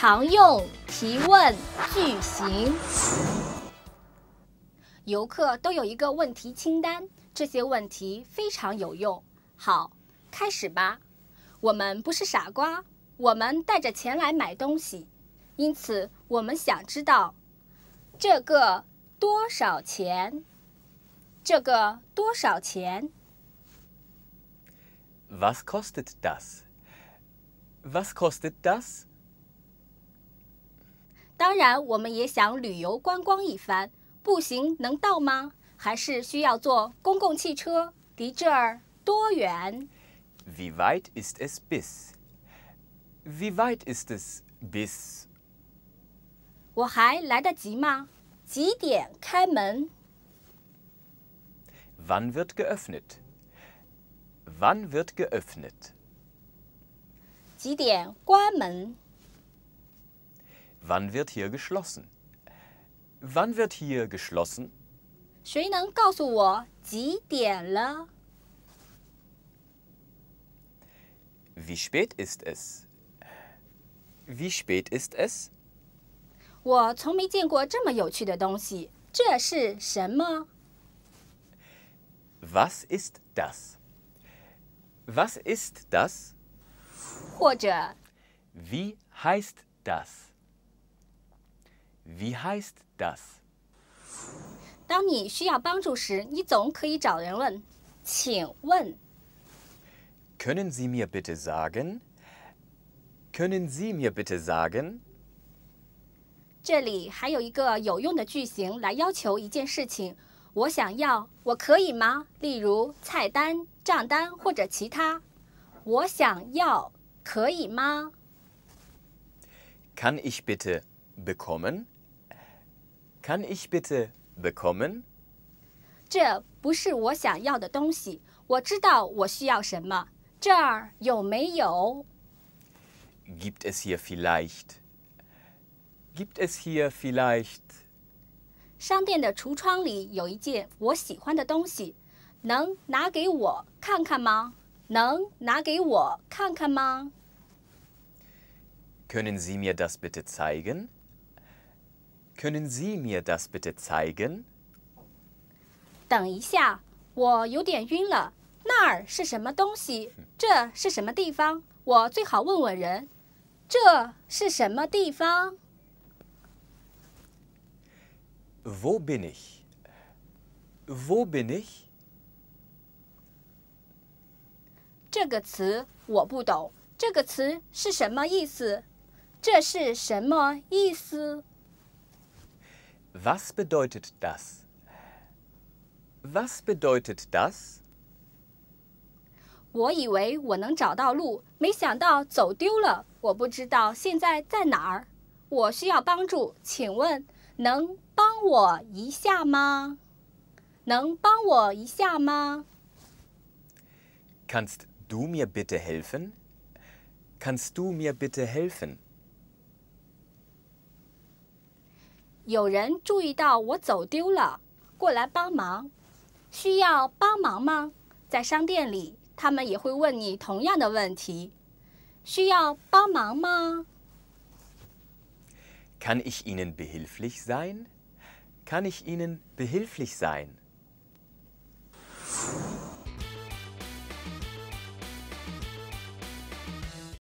常用提问句型。游客都有一个问题清单，这些问题非常有用。好，开始吧。我们不是傻瓜，我们带着钱来买东西，因此我们想知道这个多少钱，这个多少钱。Was kostet das？Was kostet das？当然，我们也想旅游观光一番。步行能到吗？还是需要坐公共汽车？离这儿多远？Wie weit ist es bis？Wie weit ist es bis？我还来得及吗？几点开门？Wann wird geöffnet？Wann wird geöffnet？几点关门？Wann wird hier geschlossen? Wann wird hier geschlossen? 谁能告诉我几点了? Wie spät ist es? Wie spät ist es? 我从没见过这么有趣的东西。这是什么？Was ist das? Was ist das? 或者 Wie heißt das? Wie heißt das？当你需要帮助时，你总可以找人问。请问？Können Sie mir bitte sagen？Können Sie mir bitte sagen？这里还有一个有用的句型来要求一件事情。我想要，我可以吗？例如菜单、账单或者其他。我想要，可以吗？Kann ich bitte bekommen？Kann ich bitte bekommen? 这不是我想要的东西。我知道我需要什么。这儿有没有？Gibt es hier vielleicht? Gibt es hier vielleicht? 商店的橱窗里有一件我喜欢的东西，能拿给我看看吗？能拿给我看看吗？Können Sie mir das bitte zeigen? können Sie mir das bitte zeigen？等一下，我有点晕了。那儿是什么东西？这是什么地方？我最好问问人。这是什么地方？Wo bin ich？Wo bin ich？这个词我不懂。这个词是什么意思？这是什么意思？Was bedeutet das? Was bedeutet das? 我以为我能找到路，没想到走丢了。我不知道现在在哪儿。我需要帮助，请问能帮我一下吗？能帮我一下吗？Kannst du mir bitte helfen? Kannst du mir bitte helfen? 有人注意到我走丢了，过来帮忙。需要帮忙吗？在商店里，他们也会问你同样的问题。需要帮忙吗？Can I be of help to you? Can I be of help to you?